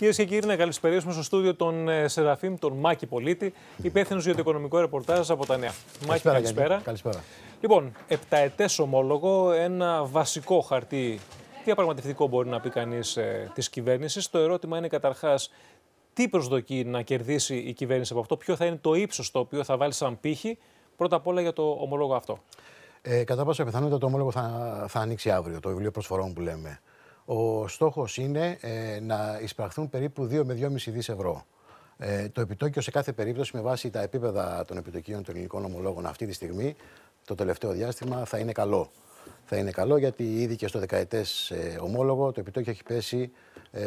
Κυρίες και κύριοι, να καλησπέρισουμε στο στούδιο τον ε, Σεραφείμ, τον Μάκη Πολίτη, υπεύθυνος για το οικονομικό ρεπορτάζ από τα Νέα. Μάκη, καλησπέρα. καλησπέρα. Λοιπόν, επταετές ομόλογο, ένα βασικό χαρτί διαπραγματευτικό μπορεί να πει κανείς ε, της κυβέρνησης. Το ερώτημα είναι καταρχάς τι προσδοκεί να κερδίσει η κυβέρνηση από αυτό, ποιο θα είναι το ύψος το οποίο θα βάλει σαν πύχη, πρώτα απ' όλα για το ομολόγο αυτό. Ε, κατά πάσα πιθανότητα το ομόλογο θα, θα ανοίξει αύριο, το βιβλίο προσφορών που λέμε. Ο στόχος είναι ε, να εισπραχθούν περίπου 2 με 2,5 δις ευρώ. Ε, το επιτόκιο σε κάθε περίπτωση με βάση τα επίπεδα των επιτοκίων των ελληνικών ομολόγων αυτή τη στιγμή, το τελευταίο διάστημα, θα είναι καλό. Θα είναι καλό γιατί ήδη και στο δεκαετές ε, ομόλογο το επιτόκιο έχει πέσει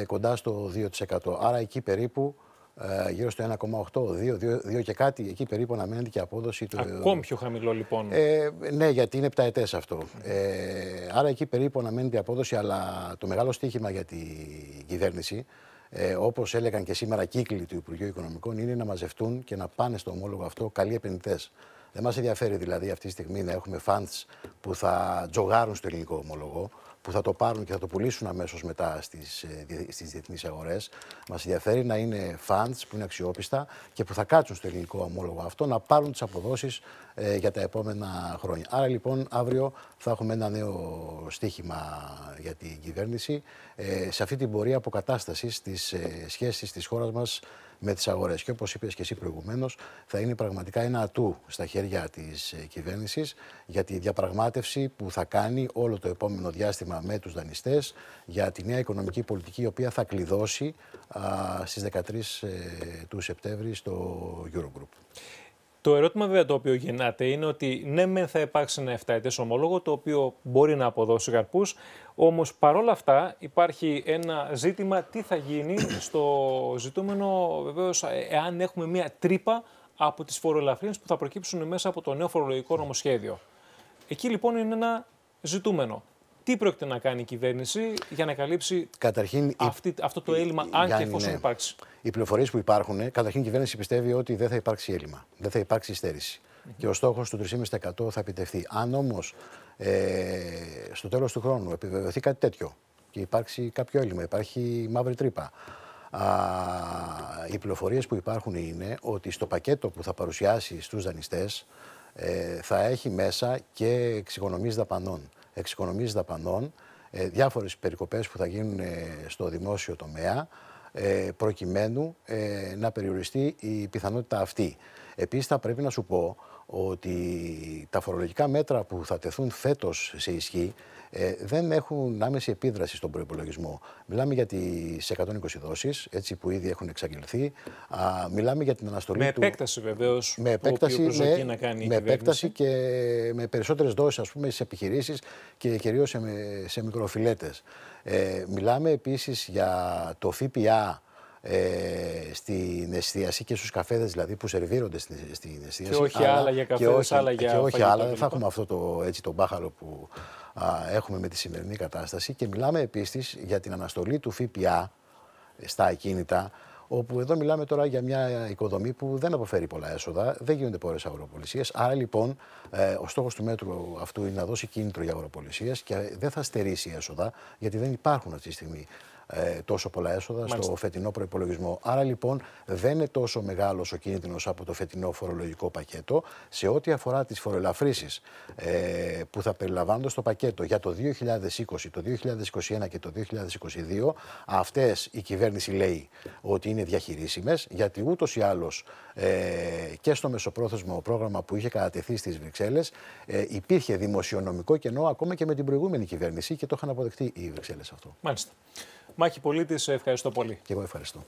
κοντά στο 2%. Άρα εκεί περίπου ε, γύρω στο 1,8, 2, και κάτι εκεί περίπου αναμένεται και η απόδοση του. Ακόμη πιο χαμηλό λοιπόν. Ε, ναι, γιατί είναι ετές αυτό. Ε, άρα εκεί περίπου αναμένεται η απόδοση, αλλά το μεγάλο στίχημα για την κυβέρνηση, ε, όπως έλεγαν και σήμερα κύκλοι του Υπουργείου Οικονομικών, είναι να μαζευτούν και να πάνε στο ομόλογο αυτό καλοί επενδυτές. Δεν μας ενδιαφέρει δηλαδή αυτή τη στιγμή να έχουμε funds που θα τζογάρουν στο ελληνικό ομολογό που θα το πάρουν και θα το πουλήσουν αμέσως μετά στις στις ε, διεθνείς αγορές. Μας ενδιαφέρει να είναι funds που είναι αξιόπιστα και που θα κάτσουν στο ελληνικό ομόλογο αυτό να πάρουν τις αποδόσεις ε, για τα επόμενα χρόνια. Άρα λοιπόν αύριο θα έχουμε ένα νέο στίχημα για την κυβέρνηση ε, σε αυτή την πορεία αποκατάστασης της ε, σχέσης της χώρας μας με τις αγορές. Και όπως είπες και εσύ προηγουμένως, θα είναι πραγματικά ένα ατού στα χέρια της ε, κυβέρνησης για τη διαπραγμάτευση που θα κάνει όλο το επόμενο διάστημα με τους δανειστές για τη νέα οικονομική πολιτική, η οποία θα κλειδώσει στις 13 ε, του Σεπτέμβρη στο Eurogroup. Το ερώτημα βέβαια το οποίο γεννάται είναι ότι ναι, μεν θα υπάρξει ένα 7 ετές ομόλογο το οποίο μπορεί να αποδώσει καρπούς. Όμως παρόλα αυτά υπάρχει ένα ζήτημα τι θα γίνει στο ζητούμενο βεβαίως, ε, εάν έχουμε μια τρύπα από τις φοροελαφρύνες που θα προκύψουν μέσα από το νέο φορολογικό νομοσχέδιο. Εκεί λοιπόν είναι ένα ζητούμενο. Τι πρόκειται να κάνει η κυβέρνηση για να καλύψει καταρχήν, αυτή, αυτό το έλλειμμα, αν και εφόσον ναι. υπάρξει. Οι πληροφορίες που υπάρχουν, καταρχήν η κυβέρνηση πιστεύει ότι δεν θα υπάρξει έλλειμμα, δεν θα υπάρξει υστέρηση. Και ο στόχος του 3,5% θα επιτευχθεί. Αν όμως ε, στο τέλος του χρόνου επιβεβαιωθεί κάτι τέτοιο και υπάρξει κάποιο έλλειμμα, υπάρχει μαύρη τρύπα. Α, οι πληροφορίες που υπάρχουν είναι ότι στο πακέτο που θα παρουσιάσει στους δανειστές ε, θα έχει μέσα και εξοικονομίες δαπανών εξοικονομήσει δαπανών, ε, διάφορες περικοπές που θα γίνουν ε, στο δημόσιο τομέα, ε, προκειμένου ε, να περιοριστεί η πιθανότητα αυτή. Επίσης, θα πρέπει να σου πω ότι τα φορολογικά μέτρα που θα τεθούν φέτος σε ισχύ ε, δεν έχουν άμεση επίδραση στον προπολογισμό. Μιλάμε για τις 120 δόσεις, έτσι που ήδη έχουν εξαγγελθεί. Α, μιλάμε για την αναστολή. Με του... επέκταση βεβαίως. Με επέκταση, με, ναι, να κάνει με επέκταση και με περισσότερες δόσεις, ας πούμε, στις επιχειρήσεις και κυρίως σε, σε Ε, μιλάμε επίσης για το ΦΠΑ ε, στην εστίαση και στους καφέδες δηλαδή που σερβίρονται στην, στην εστίαση. Και όχι άλλα για καφέ, άλλα για. Και όχι άλλα. Δεν θα έχουμε αυτό το, έτσι, το μπάχαλο που α, έχουμε με τη σημερινή κατάσταση. Και μιλάμε επίσης για την αναστολή του ΦΠΑ στα ακίνητα. Όπου εδώ μιλάμε τώρα για μια οικοδομή που δεν αποφέρει πολλά έσοδα, δεν γίνονται πολλέ αγοροπολισίε. Άρα λοιπόν ε, ο στόχος του μέτρου αυτού είναι να δώσει κίνητρο για αγοροπολισίε και δεν θα στερήσει έσοδα, γιατί δεν υπάρχουν αυτή τη στιγμή ε, τόσο πολλά έσοδα στο φετινό προπολογισμό. Άρα λοιπόν δεν είναι τόσο μεγάλος ο κίνδυνος από το φετινό φορολογικό πακέτο. Σε ό,τι αφορά τις φοροελαφρύσεις ε, που θα περιλαμβάνονται στο πακέτο για το 2020, το 2021 και το 2022, αυτές η κυβέρνηση λέει ότι είναι διαχειρίσιμες, γιατί ούτως ή άλλως ε, και στο μεσοπρόθεσμο πρόγραμμα που είχε κατατεθεί στις Βρυξέλλες ε, υπήρχε δημοσιονομικό κενό ακόμα και με την προηγούμενη κυβέρνηση και το είχαν αποδεχτεί οι Βρυξέλλες αυτό. Μάλιστα. Μάχη Πολίτη, ευχαριστώ πολύ. Και εγώ ευχαριστώ.